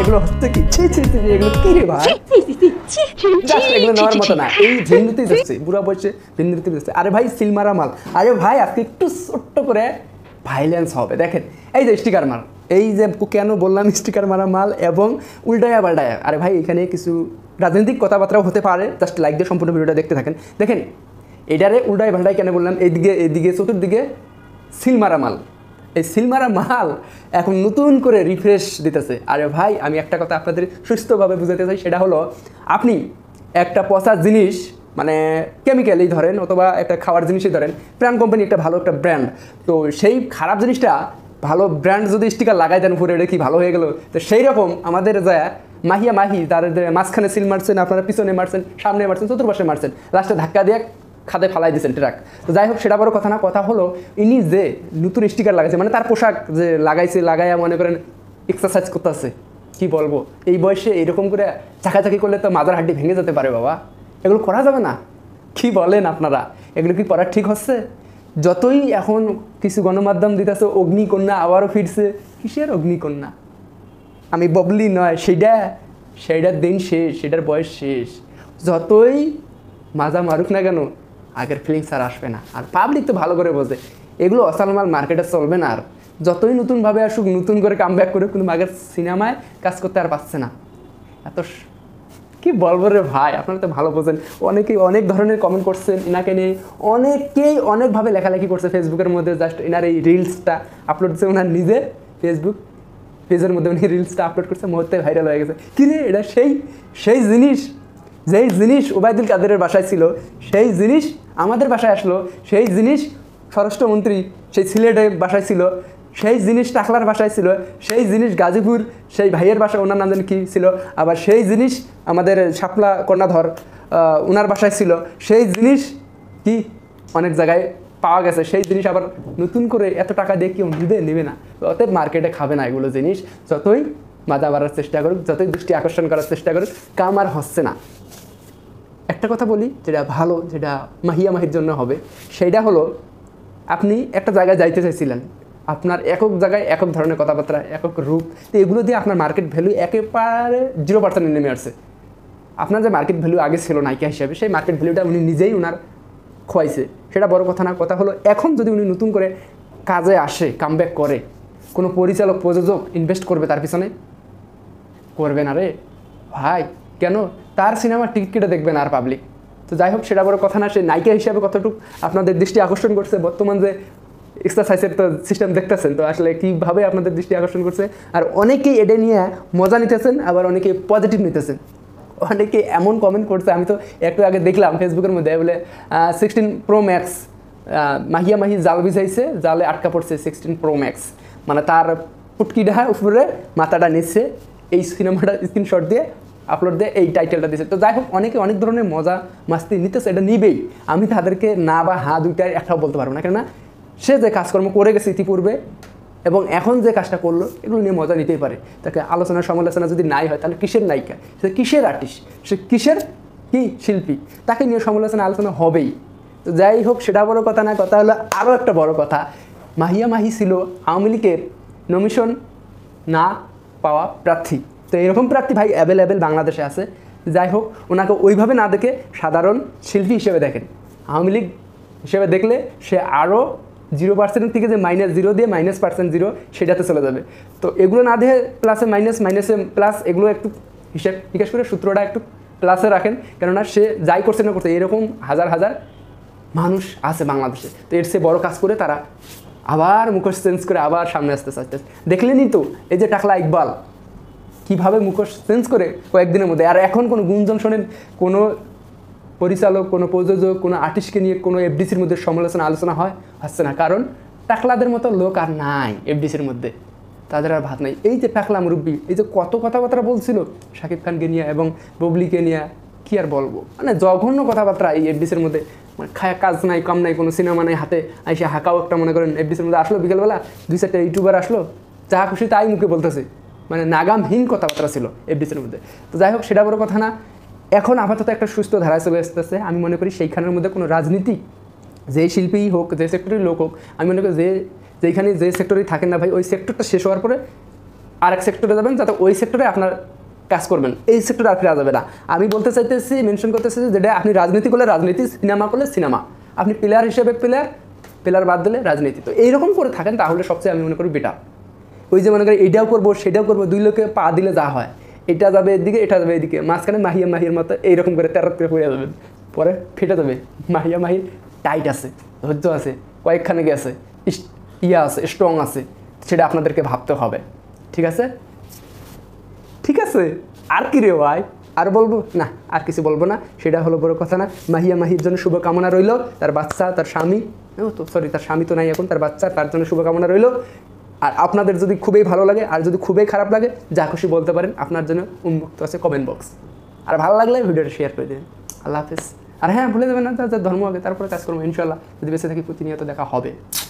এগুলো হচ্ছে কি ভাই মাল আরে একটু ছোট্ট করে ভাইলেন্স হবে দেখেন এই যে স্টিকার মাল এই যে কেন বললাম স্টিকার মারা মাল এবং আরে ভাই এখানে কিছু রাজনৈতিক কথাবার্তাও হতে পারে জাস্ট লাইক দিয়ে সম্পূর্ণ ভিডিওটা দেখতে থাকেন দেখেন এটারে উল্টায় ভাল্টায় কেন বললাম এইদিকে এদিকে চতুর্দিকে সিলমারা মাল এই সিলমারা মাল এখন নতুন করে রিফ্রেশ দিতেছে আরে ভাই আমি একটা কথা আপনাদের সুস্থভাবে বুঝাতে চাই সেটা হলো আপনি একটা পচা জিনিস মানে কেমিক্যালই ধরেন অথবা একটা খাওয়ার জিনিসই ধরেন প্রাণ কোম্পানি একটা ভালো একটা ব্র্যান্ড তো সেই খারাপ জিনিসটা ভালো ব্র্যান্ড যদি স্টিকার লাগাই দেন ফুটে কি ভালো হয়ে গেল তো সেই রকম আমাদের যা মাহিয়া মাহি তাদের মাঝখানে সিল মারছেন আপনারা পিছনে মারছেন সামনে মারছেন চতুর্পাশে মারছেন লাস্টে ধাক্কা দিয়ে খাদে ফালাই দিয়েছেন ট্রাক তো যাই হোক সেটা বড় কথা না কথা হলো ইনি যে নতুন স্টিকার লাগাইছে মানে তার পোশাক যে লাগাইছে লাগাইয়া মনে করেন এক্সারসাইজ করতেছে কি বলবো এই বয়সে এরকম করে চাকাচাকি করলে তো মাজার হাড্ডি ভেঙে যেতে পারে বাবা এগুলো করা যাবে না কি বলেন আপনারা এগুলো কি করা ঠিক হচ্ছে যতই এখন কিছু গণমাধ্যম দিতেছে অগ্নিকন্যা আবারও ফিরছে কিসের অগ্নিকন্যা আমি ববলি নয় সেটা সেটার দিন শেষ সেটার বয়স শেষ যতই মাজা মারুক না কেন আগের ফিলিংস আর আসবে না আর পাবলিক তো ভালো করে বোঝে এগুলো অসালমাল মার্কেটে চলবে না আর যতই নতুনভাবে আসুক নতুন করে কাম ব্যাক করুক কিন্তু আগের সিনেমায় কাজ করতে আর পারছে না এত কি বলবো রে ভাই আপনারা তো ভালো বোঝেন অনেকেই অনেক ধরনের কমেন্ট করছেন এনাকে নিয়ে অনেকেই অনেকভাবে লেখালেখি করছে ফেসবুকের মধ্যে জাস্ট এনার এই রিলসটা আপলোড দিচ্ছে ওনার নিজে ফেসবুক পেজের মধ্যে উনি রিলসটা আপলোড করছে মুহূর্তে ভাইরাল হয়ে গেছে কিরে এটা সেই সেই জিনিস যেই জিনিস ওবায়দুল কাদেরের বাসায় ছিল সেই জিনিস আমাদের বাসায় আসলো সেই জিনিস স্বরাষ্ট্রমন্ত্রী সেই সিলেটের বাসায় ছিল সেই জিনিস টাকলার বাসায় ছিল সেই জিনিস গাজীপুর সেই ভাইয়ের বাসায় ওনার নাম কি ছিল আবার সেই জিনিস আমাদের শাপলা কন্যাধর ওনার বাসায় ছিল সেই জিনিস কি অনেক জায়গায় পাওয়া গেছে সেই জিনিস আবার নতুন করে এত টাকা দিয়ে কেউ নিবে নেবে না অতএব মার্কেটে খাবে না এগুলো জিনিস যতই মাদা বাড়ার চেষ্টা করুক যতই দৃষ্টি আকর্ষণ করার চেষ্টা করুক কাম আর হচ্ছে না একটা কথা বলি যেটা ভালো যেটা মাহিয়া মাহির জন্য হবে সেইটা হলো আপনি একটা জায়গায় যাইতে চাইছিলেন আপনার একক জায়গায় একক ধরনের কথাবার্তা একক রূপ তো এগুলো দিয়ে আপনার মার্কেট ভ্যালু একেবারে জিরো পার্সেন্টে নেমে আসছে আপনার যে মার্কেট ভ্যালু আগে ছিল নায়িকা হিসাবে সেই মার্কেট ভ্যালুটা উনি নিজেই ওনার খোয়াইছে সেটা বড় কথা না কথা হলো এখন যদি উনি নতুন করে কাজে আসে কামব্যাক করে কোনো পরিচালক প্রযোজক ইনভেস্ট করবে তার পিছনে করবে না রে ভাই কেন তার সিনেমার টিকিট কেটে আর পাবলিক তো যাই হোক সেটা বড় কথা না সে নায়িকা হিসাবে কতটুকু আপনাদের দৃষ্টি আকর্ষণ করছে বর্তমান যে এক্সারসাইজের তো সিস্টেম দেখতেছেন তো আসলে কীভাবে আপনাদের দৃষ্টি আকর্ষণ করছে আর অনেকেই এডে নিয়ে মজা নিতেছেন আবার অনেকেই পজিটিভ নিতেছেন অনেকে এমন কমেন্ট করছে আমি তো একটু আগে দেখলাম ফেসবুকের মধ্যে বলে sixteen Pro Max Mahiya Mahi জাল বিছাইছে জালে আটকা পড়ছে সিক্সটিন প্রো ম্যাক্স মানে তার পুটকিটা উপরে মাথাটা নিচ্ছে এই সিনেমাটা স্ক্রিনশট দিয়ে আপলোড দিয়ে এই টাইটেলটা দিয়েছে তো যাই হোক অনেকে অনেক ধরনের মজা মাস্তি নিতেছে এটা নিবেই আমি তাদেরকে না বা হা দুইটার একটাও বলতে পারবো না কেননা সে যে কাজকর্ম করে গেছে ইতিপূর্বে এবং এখন যে কাজটা করলো এগুলো নিয়ে মজা নিতেই পারে তাকে আলোচনা সমালোচনা যদি নাই হয় তাহলে কিসের নায়িকা সে কিসের আর্টিস্ট সে কিসের কি শিল্পী তাকে নিয়ে সমালোচনা আলোচনা হবেই তো যাই হোক সেটা বড় কথা না কথা হলো আরও একটা বড় কথা মাহিয়া মাহি ছিল আওয়ামী লীগের নমিশন না পাওয়া প্রার্থী তো এরকম প্রার্থী ভাই অ্যাভেলেবেল বাংলাদেশে আছে যাই হোক ওনাকে ওইভাবে না দেখে সাধারণ শিল্পী হিসেবে দেখেন আওয়ামী লীগ হিসেবে দেখলে সে আরও জিরো পার্সেন্ট থেকে যে মাইনাস জিরো দিয়ে মাইনাস পার্সেন্ট জিরো সেটাতে চলে যাবে তো এগুলো না দিয়ে প্লাসে মাইনাস মাইনাসে প্লাস এগুলো একটু হিসেব বিকাশ করে সূত্রটা একটু প্লাসে রাখেন কেননা সে যাই করছে না করছে এরকম হাজার হাজার মানুষ আছে বাংলাদেশে তো এর সে বড় কাজ করে তারা আবার মুখোশ চেঞ্জ করে আবার সামনে আসতে আসতে দেখলেনই তো এই যে টাকলা ইকবাল কিভাবে মুখোশ চেঞ্জ করে কয়েকদিনের মধ্যে আর এখন কোনো গুঞ্জন শোনেন কোনো পরিচালক কোনো প্রযোজক কোনো আর্টিস্টকে নিয়ে কোনো এফডিসির মধ্যে সমালোচনা আলোচনা হয় হচ্ছে না কারণ টাকলাদের মতো লোক আর নাই এফডিসির মধ্যে তাদের আর ভাত নাই এই যে টাকলা মুরব্বী এই যে কত কথাবার্তা বলছিল শাকিব খানকে নিয়ে এবং ববলিকে নিয়ে কী আর বলবো মানে জঘন্য কথাবার্তা এই এফডিসির মধ্যে মানে খায় কাজ নাই কম নাই কোনো সিনেমা নাই হাতে আইসে হাঁকাও একটা মনে করেন এফডিসির মধ্যে আসলো বিকেলবেলা দুই চারটা ইউটিউবার আসলো যা খুশি তাই মুখে বলতেছে মানে নাগামহীন কথাবার্তা ছিল এফডিসির মধ্যে তো যাই হোক সেটা বড় কথা না এখন আপাতত একটা সুস্থ ধারা চলে আসতেছে আমি মনে করি সেইখানের মধ্যে কোনো রাজনীতি যে শিল্পী হোক যে সেক্টরের লোক হোক আমি মনে করি যে যেখানে যে সেক্টরেই থাকেন না ভাই ওই সেক্টরটা শেষ হওয়ার পরে আরেক সেক্টরে যাবেন যাতে ওই সেক্টরে আপনার কাজ করবেন এই সেক্টরে আর ফেরা যাবে না আমি বলতে চাইতেছি মেনশন করতে চাইছি যেটা আপনি রাজনীতি করলে রাজনীতি সিনেমা করলে সিনেমা আপনি প্লেয়ার হিসেবে প্লেয়ার প্লেয়ার বাদ দিলে রাজনীতি তো এইরকম করে থাকেন তাহলে সবচেয়ে আমি মনে করি বেটার ওই যে মনে করে এটাও করবো সেটাও করবো দুই লোকে পা দিলে যা হয় এটা যাবে এদিকে এটা যাবে এদিকে মাঝখানে মাহিয়া মাহির মতো এইরকম করে তেরো তেরো পড়ে যাবে পরে ফেটে যাবে মাহিয়া মাহির টাইট আছে ধৈর্য আছে কয়েকখানে গেছে ইয়া আছে স্ট্রং আছে সেটা আপনাদেরকে ভাবতে হবে ঠিক আছে ঠিক আছে আর কি রে ভাই আর বলবো না আর কিছু বলবো না সেটা হলো বড় কথা না মাহিয়া মাহির জন্য শুভকামনা রইল তার বাচ্চা তার স্বামী তো সরি তার স্বামী তো নাই এখন তার বাচ্চা তার জন্য শুভকামনা রইল আর আপনাদের যদি খুবই ভালো লাগে আর যদি খুবই খারাপ লাগে যা খুশি বলতে পারেন আপনার জন্য উন্মুক্ত আছে কমেন্ট বক্স আর ভালো লাগলে ভিডিওটা শেয়ার করে দেবেন আল্লাহ হাফেজ আর হ্যাঁ ভুলে দেবেন না তার ধর্ম হবে তারপরে কাজ করবো ইনশাল্লাহ যদি বেঁচে থাকি প্রতিনিয়ত দেখা হবে